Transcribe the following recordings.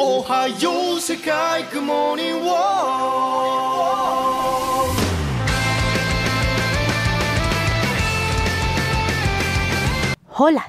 Hola,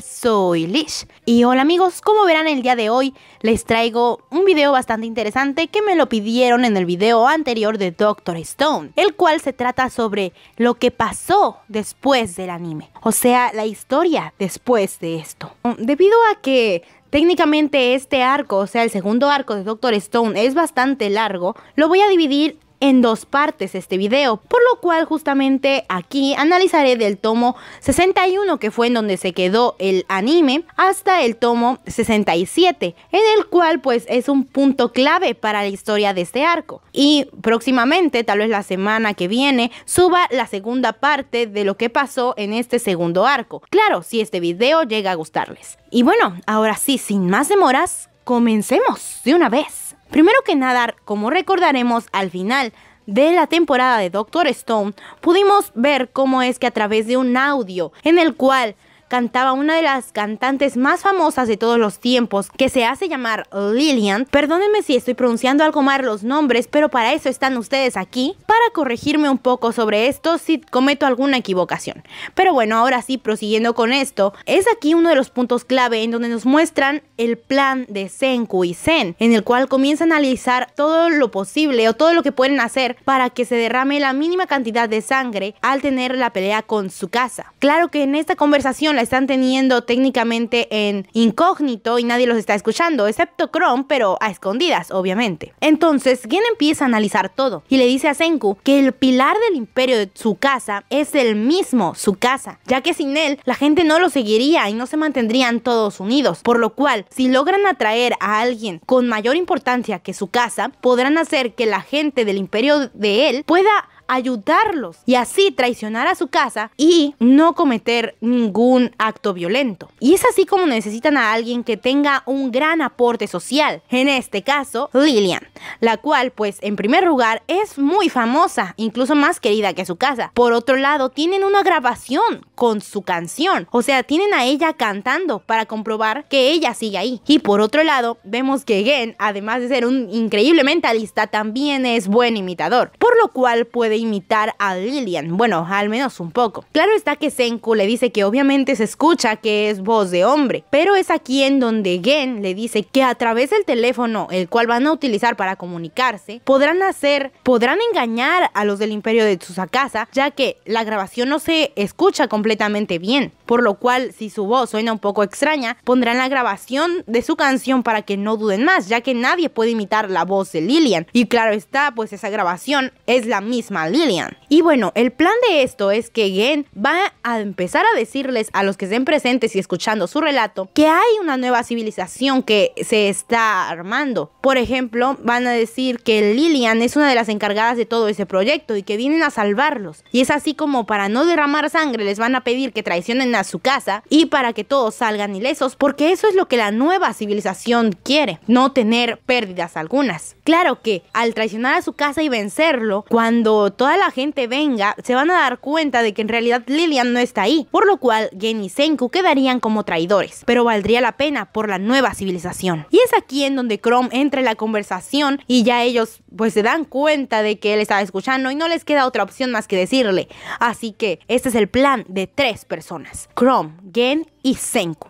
soy Lish. Y hola amigos, como verán el día de hoy les traigo un video bastante interesante que me lo pidieron en el video anterior de Doctor Stone, el cual se trata sobre lo que pasó después del anime, o sea, la historia después de esto. Debido a que Técnicamente este arco, o sea, el segundo arco de Doctor Stone es bastante largo. Lo voy a dividir en dos partes este video, por lo cual justamente aquí analizaré del tomo 61 que fue en donde se quedó el anime hasta el tomo 67, en el cual pues es un punto clave para la historia de este arco. Y próximamente, tal vez la semana que viene, suba la segunda parte de lo que pasó en este segundo arco. Claro, si este video llega a gustarles. Y bueno, ahora sí, sin más demoras, comencemos de una vez. Primero que nada, como recordaremos al final de la temporada de Doctor Stone, pudimos ver cómo es que a través de un audio en el cual cantaba una de las cantantes más famosas de todos los tiempos, que se hace llamar Lillian. Perdónenme si estoy pronunciando algo mal los nombres, pero para eso están ustedes aquí, para corregirme un poco sobre esto si cometo alguna equivocación. Pero bueno, ahora sí, prosiguiendo con esto, es aquí uno de los puntos clave en donde nos muestran el plan de Senku y Sen en el cual comienza a analizar todo lo posible o todo lo que pueden hacer para que se derrame la mínima cantidad de sangre al tener la pelea con su casa. Claro que en esta conversación la están teniendo técnicamente en incógnito y nadie los está escuchando, excepto Chrome, pero a escondidas, obviamente. Entonces, Gen empieza a analizar todo y le dice a Senku que el pilar del imperio de su casa es el mismo, su casa, ya que sin él la gente no lo seguiría y no se mantendrían todos unidos, por lo cual, si logran atraer a alguien con mayor importancia que su casa, podrán hacer que la gente del imperio de él pueda ayudarlos y así traicionar a su casa y no cometer ningún acto violento. Y es así como necesitan a alguien que tenga un gran aporte social, en este caso Lillian, la cual pues en primer lugar es muy famosa, incluso más querida que su casa. Por otro lado, tienen una grabación con su canción, o sea, tienen a ella cantando para comprobar que ella sigue ahí. Y por otro lado, vemos que Gen, además de ser un increíble mentalista, también es buen imitador, por lo cual puede imitar a Lillian, bueno, al menos un poco. Claro está que Senku le dice que obviamente se escucha que es voz de hombre, pero es aquí en donde Gen le dice que a través del teléfono, el cual van a utilizar para comunicarse, podrán hacer, podrán engañar a los del imperio de Tsusakasa, ya que la grabación no se escucha completamente bien por lo cual si su voz suena un poco extraña, pondrán la grabación de su canción para que no duden más, ya que nadie puede imitar la voz de Lillian. Y claro está, pues esa grabación es la misma Lillian. Y bueno, el plan de esto es que Gen va a empezar a decirles a los que estén presentes y escuchando su relato que hay una nueva civilización que se está armando. Por ejemplo, van a decir que Lillian es una de las encargadas de todo ese proyecto y que vienen a salvarlos. Y es así como para no derramar sangre les van a pedir que traicionen a su casa y para que todos salgan ilesos, porque eso es lo que la nueva civilización quiere, no tener pérdidas algunas. Claro que al traicionar a su casa y vencerlo, cuando toda la gente venga, se van a dar cuenta de que en realidad Lilian no está ahí, por lo cual Gen y Senku quedarían como traidores, pero valdría la pena por la nueva civilización. Y es aquí en donde Chrome entra en la conversación y ya ellos pues se dan cuenta de que él estaba escuchando y no les queda otra opción más que decirle. Así que este es el plan de tres personas. Chrome gain y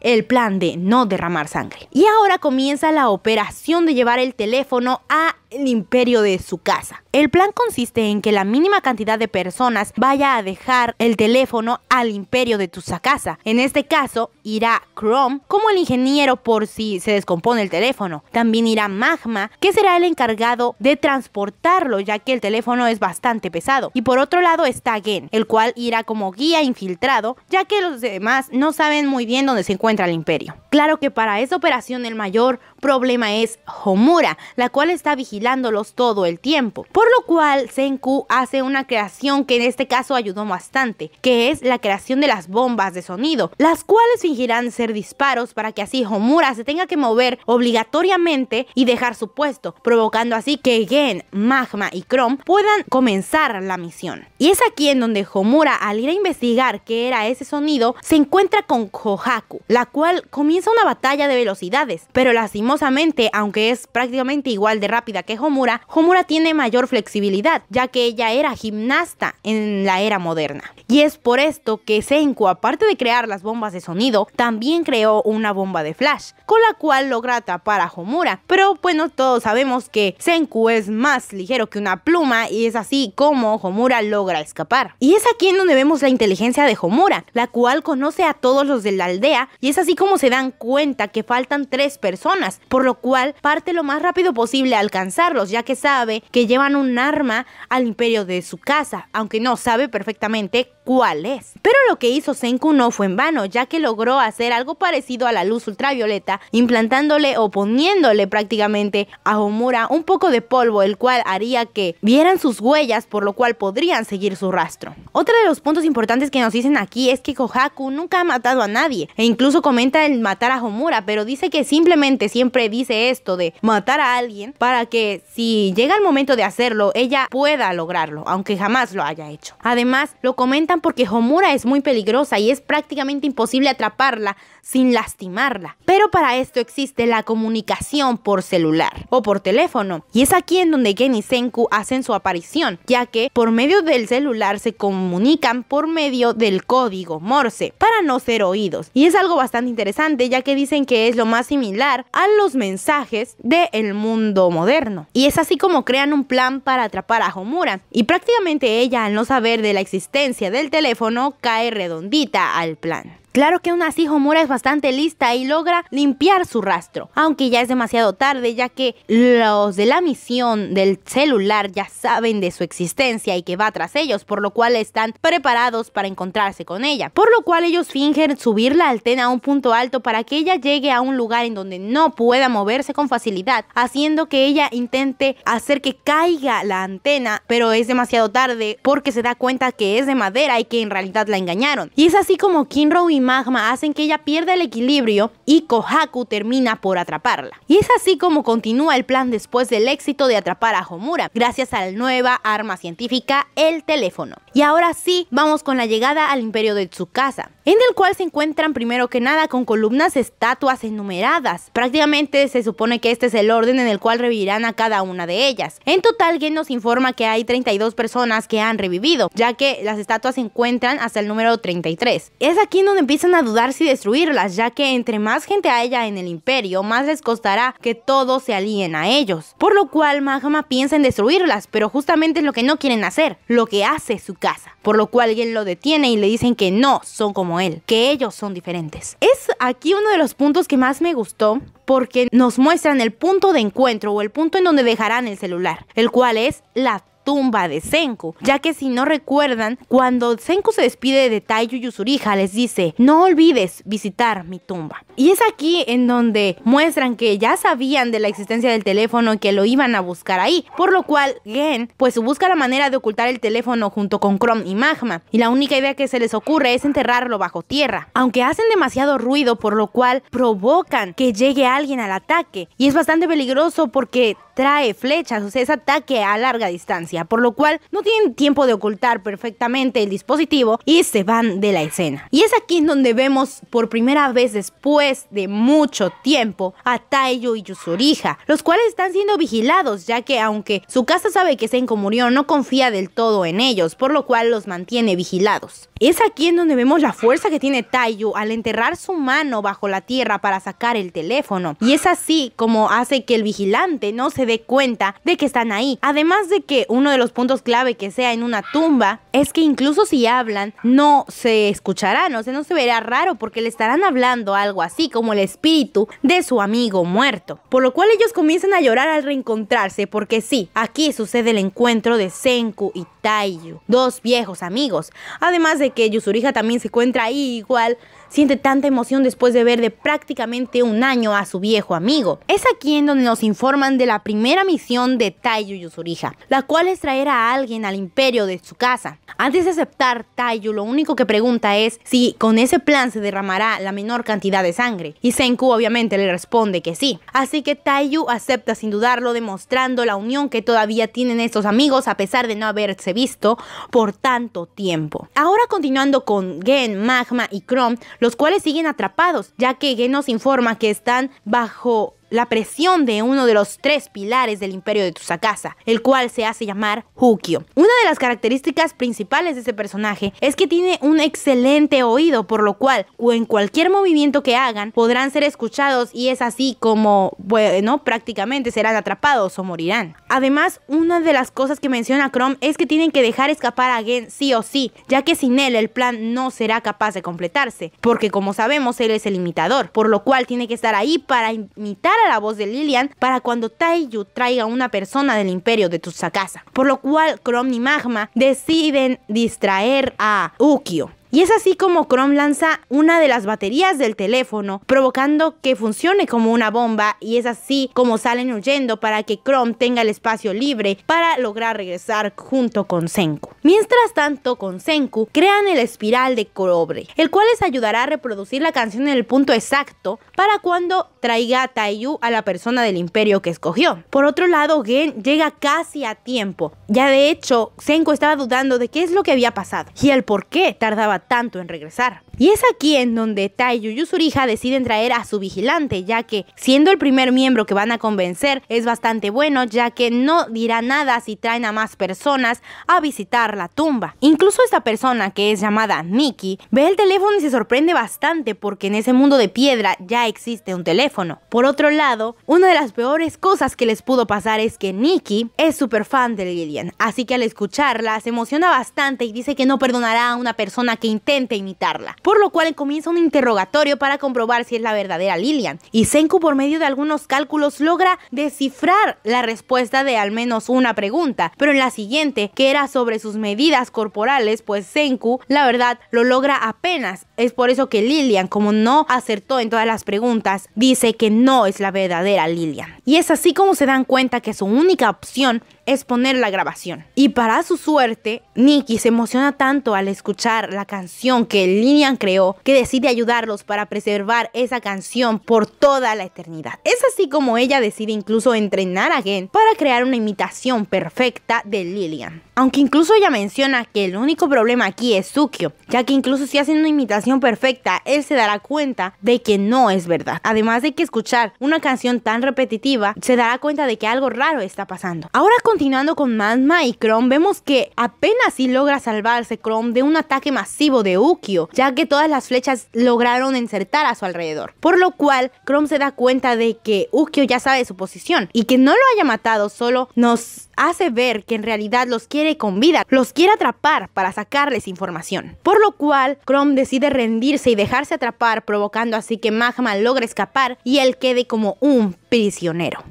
el plan de no derramar sangre. Y ahora comienza la operación de llevar el teléfono al imperio de su casa. El plan consiste en que la mínima cantidad de personas vaya a dejar el teléfono al imperio de tu casa. En este caso, irá Chrome como el ingeniero por si se descompone el teléfono. También irá Magma, que será el encargado de transportarlo, ya que el teléfono es bastante pesado. Y por otro lado está Gen, el cual irá como guía infiltrado, ya que los demás no saben muy bien dónde se encuentra el imperio. Claro que para esa operación el mayor problema es Homura, la cual está vigilándolos todo el tiempo. Por lo cual Senku hace una creación que en este caso ayudó bastante, que es la creación de las bombas de sonido, las cuales fingirán ser disparos para que así Homura se tenga que mover obligatoriamente y dejar su puesto, provocando así que Gen, Magma y Chrome puedan comenzar la misión. Y es aquí en donde Homura, al ir a investigar qué era ese sonido, se encuentra con Haku, la cual comienza una batalla de velocidades, pero lastimosamente, aunque es prácticamente igual de rápida que Homura, Homura tiene mayor flexibilidad, ya que ella era gimnasta en la era moderna. Y es por esto que Senku, aparte de crear las bombas de sonido, también creó una bomba de flash, con la cual logra tapar a Homura. Pero bueno, todos sabemos que Senku es más ligero que una pluma y es así como Homura logra escapar. Y es aquí en donde vemos la inteligencia de Homura, la cual conoce a todos los del aldea y es así como se dan cuenta que faltan tres personas, por lo cual parte lo más rápido posible a alcanzarlos, ya que sabe que llevan un arma al imperio de su casa, aunque no sabe perfectamente cuál es. Pero lo que hizo Senku no fue en vano, ya que logró hacer algo parecido a la luz ultravioleta, implantándole o poniéndole prácticamente a Homura un poco de polvo, el cual haría que vieran sus huellas, por lo cual podrían seguir su rastro. Otro de los puntos importantes que nos dicen aquí es que Kohaku nunca ha matado a nadie e incluso comenta el matar a Homura, pero dice que simplemente siempre dice esto de matar a alguien para que si llega el momento de hacerlo, ella pueda lograrlo, aunque jamás lo haya hecho. Además, lo comentan porque Homura es muy peligrosa y es prácticamente imposible atraparla sin lastimarla. Pero para esto existe la comunicación por celular o por teléfono. Y es aquí en donde Gen y Senku hacen su aparición, ya que por medio del celular se comunican por medio del código Morse para no ser oídos. Y es algo bastante interesante, ya que dicen que es lo más similar a los mensajes del mundo moderno. Y es así como crean un plan para atrapar a Homura. Y prácticamente ella, al no saber de la existencia del teléfono, cae redondita al plan. Claro que aún así Homura es bastante lista y logra limpiar su rastro, aunque ya es demasiado tarde ya que los de la misión del celular ya saben de su existencia y que va tras ellos, por lo cual están preparados para encontrarse con ella, por lo cual ellos fingen subir la antena a un punto alto para que ella llegue a un lugar en donde no pueda moverse con facilidad, haciendo que ella intente hacer que caiga la antena, pero es demasiado tarde porque se da cuenta que es de madera y que en realidad la engañaron. Y es así como Kinro y magma hacen que ella pierda el equilibrio y Kohaku termina por atraparla. Y es así como continúa el plan después del éxito de atrapar a Homura, gracias a la nueva arma científica, el teléfono. Y ahora sí, vamos con la llegada al imperio de Tsukasa en el cual se encuentran primero que nada con columnas estatuas enumeradas. Prácticamente se supone que este es el orden en el cual revivirán a cada una de ellas. En total, Gen nos informa que hay 32 personas que han revivido, ya que las estatuas se encuentran hasta el número 33. Es aquí donde empiezan a dudar si destruirlas, ya que entre más gente haya en el imperio, más les costará que todos se alíen a ellos. Por lo cual, Magma piensa en destruirlas, pero justamente es lo que no quieren hacer, lo que hace su casa. Por lo cual, Gen lo detiene y le dicen que no, son como él, que ellos son diferentes. Es aquí uno de los puntos que más me gustó porque nos muestran el punto de encuentro o el punto en donde dejarán el celular, el cual es la tumba de Senku, ya que si no recuerdan, cuando Senku se despide de Taiyu Yusurija les dice, no olvides visitar mi tumba. Y es aquí en donde muestran que ya sabían de la existencia del teléfono y que lo iban a buscar ahí, por lo cual Gen pues busca la manera de ocultar el teléfono junto con Chrome y Magma, y la única idea que se les ocurre es enterrarlo bajo tierra, aunque hacen demasiado ruido por lo cual provocan que llegue alguien al ataque, y es bastante peligroso porque trae flechas, o sea, es ataque a larga distancia, por lo cual no tienen tiempo de ocultar perfectamente el dispositivo y se van de la escena. Y es aquí en donde vemos por primera vez después de mucho tiempo a Taiyo y Yusurija, los cuales están siendo vigilados, ya que aunque su casa sabe que Senko murió, no confía del todo en ellos, por lo cual los mantiene vigilados. Es aquí en donde vemos la fuerza que tiene Taiyu al enterrar su mano bajo la tierra para sacar el teléfono. Y es así como hace que el vigilante no se de dé cuenta de que están ahí. Además de que uno de los puntos clave que sea en una tumba es que incluso si hablan, no se escucharán, o sea, no se verá raro porque le estarán hablando algo así como el espíritu de su amigo muerto. Por lo cual ellos comienzan a llorar al reencontrarse porque sí, aquí sucede el encuentro de Senku y Taiyu, dos viejos amigos. Además de que Yusurija también se encuentra ahí igual, siente tanta emoción después de ver de prácticamente un año a su viejo amigo. Es aquí en donde nos informan de la primera primera misión de Taiyu Yusurija, la cual es traer a alguien al imperio de su casa. Antes de aceptar, Taiyu lo único que pregunta es si con ese plan se derramará la menor cantidad de sangre, y Senku obviamente le responde que sí. Así que Taiyu acepta sin dudarlo, demostrando la unión que todavía tienen estos amigos a pesar de no haberse visto por tanto tiempo. Ahora continuando con Gen, Magma y Chrome, los cuales siguen atrapados, ya que Gen nos informa que están bajo la presión de uno de los tres pilares del imperio de Tusakasa, el cual se hace llamar Hukio. Una de las características principales de este personaje es que tiene un excelente oído, por lo cual o en cualquier movimiento que hagan podrán ser escuchados y es así como, bueno, prácticamente serán atrapados o morirán. Además, una de las cosas que menciona Chrome es que tienen que dejar escapar a Gen sí o sí, ya que sin él el plan no será capaz de completarse, porque como sabemos él es el imitador, por lo cual tiene que estar ahí para imitar la voz de Lilian para cuando Taiyu traiga una persona del imperio de Tusakasa, por lo cual Crom y Magma deciden distraer a Ukio y es así como Chrome lanza una de las baterías del teléfono, provocando que funcione como una bomba y es así como salen huyendo para que Chrome tenga el espacio libre para lograr regresar junto con Senku. Mientras tanto, con Senku crean el espiral de cobre, el cual les ayudará a reproducir la canción en el punto exacto para cuando traiga a Taiyu a la persona del imperio que escogió. Por otro lado, Gen llega casi a tiempo. Ya de hecho, Senku estaba dudando de qué es lo que había pasado y el por qué tardaba tanto en regresar. Y es aquí en donde Tai y hija deciden traer a su vigilante, ya que siendo el primer miembro que van a convencer es bastante bueno, ya que no dirá nada si traen a más personas a visitar la tumba. Incluso esta persona, que es llamada Nikki, ve el teléfono y se sorprende bastante porque en ese mundo de piedra ya existe un teléfono. Por otro lado, una de las peores cosas que les pudo pasar es que Nikki es súper fan de Lillian, así que al escucharla se emociona bastante y dice que no perdonará a una persona que intente imitarla, por lo cual comienza un interrogatorio para comprobar si es la verdadera Lilian, y Senku por medio de algunos cálculos logra descifrar la respuesta de al menos una pregunta, pero en la siguiente, que era sobre sus medidas corporales, pues Senku, la verdad, lo logra apenas. Es por eso que Lilian, como no acertó en todas las preguntas, dice que no es la verdadera Lilian. Y es así como se dan cuenta que su única opción es poner la grabación. Y para su suerte, Nikki se emociona tanto al escuchar la canción que Lillian creó que decide ayudarlos para preservar esa canción por toda la eternidad. Es así como ella decide incluso entrenar a Gen para crear una imitación perfecta de Lillian. Aunque incluso ella menciona que el único problema aquí es Ukiyo ya que incluso si hacen una imitación perfecta, él se dará cuenta de que no es verdad. Además de que escuchar una canción tan repetitiva, se dará cuenta de que algo raro está pasando. Ahora continuando con Manma y Chrome, vemos que apenas si logra salvarse Chrome de un ataque masivo de Ukio, ya que todas las flechas lograron insertar a su alrededor. Por lo cual, Chrome se da cuenta de que Ukio ya sabe su posición y que no lo haya matado solo nos hace ver que en realidad los quiere con vida, los quiere atrapar para sacarles información. Por lo cual, Chrome decide rendirse y dejarse atrapar, provocando así que Magma logre escapar y él quede como un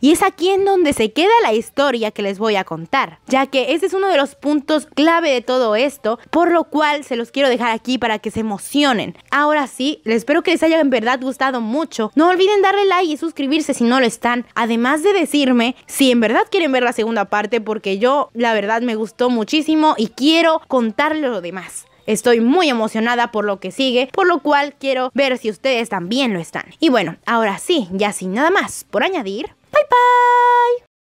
y es aquí en donde se queda la historia que les voy a contar, ya que ese es uno de los puntos clave de todo esto, por lo cual se los quiero dejar aquí para que se emocionen. Ahora sí, les espero que les haya en verdad gustado mucho. No olviden darle like y suscribirse si no lo están, además de decirme si en verdad quieren ver la segunda parte porque yo la verdad me gustó muchísimo y quiero contarle lo demás. Estoy muy emocionada por lo que sigue, por lo cual quiero ver si ustedes también lo están. Y bueno, ahora sí, ya sin nada más por añadir, bye bye.